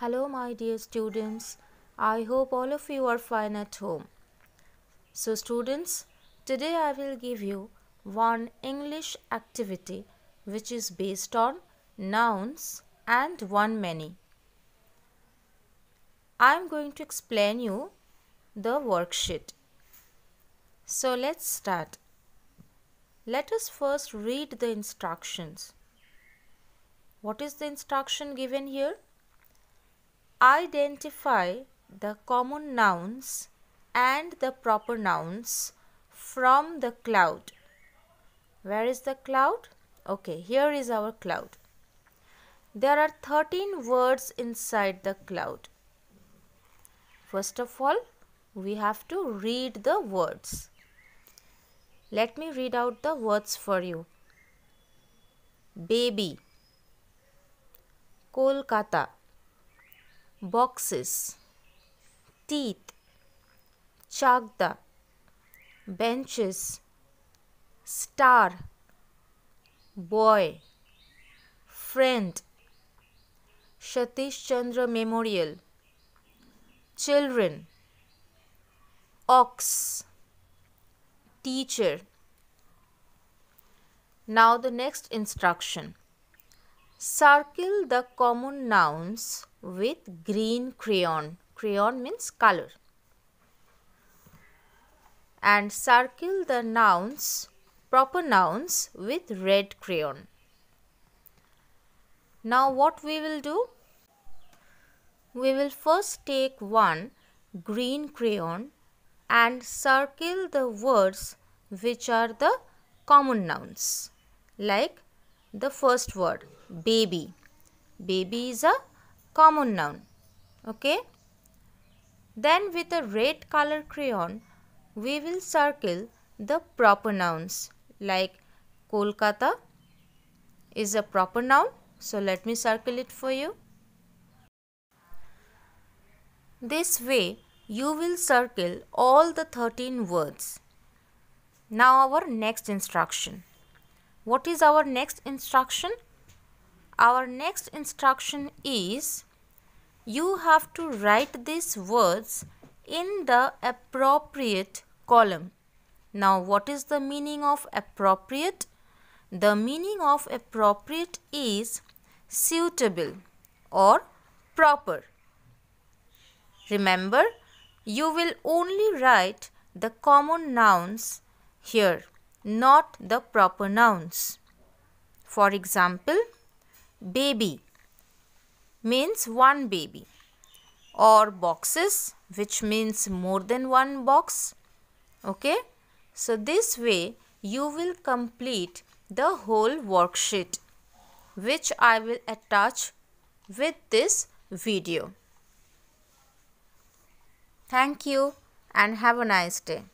Hello, my dear students. I hope all of you are fine at home. So, students, today I will give you one English activity which is based on nouns and one many. I am going to explain you the worksheet. So, let's start. Let us first read the instructions. What is the instruction given here? Identify the common nouns and the proper nouns from the cloud. Where is the cloud? Okay, here is our cloud. There are 13 words inside the cloud. First of all, we have to read the words. Let me read out the words for you. Baby, Kolkata, boxes, teeth, chagda, benches, star, boy, friend, Shatish Chandra Memorial, children, ox, teacher. Now the next instruction. Circle the common nouns with green crayon. Crayon means color. And circle the nouns, proper nouns with red crayon. Now what we will do? We will first take one green crayon and circle the words which are the common nouns like the first word baby baby is a common noun okay then with a red color crayon we will circle the proper nouns like kolkata is a proper noun so let me circle it for you this way you will circle all the 13 words now our next instruction what is our next instruction our next instruction is you have to write these words in the appropriate column. Now what is the meaning of appropriate? The meaning of appropriate is suitable or proper. Remember, you will only write the common nouns here, not the proper nouns. For example, baby, means one baby or boxes which means more than one box okay so this way you will complete the whole worksheet which I will attach with this video. Thank you and have a nice day.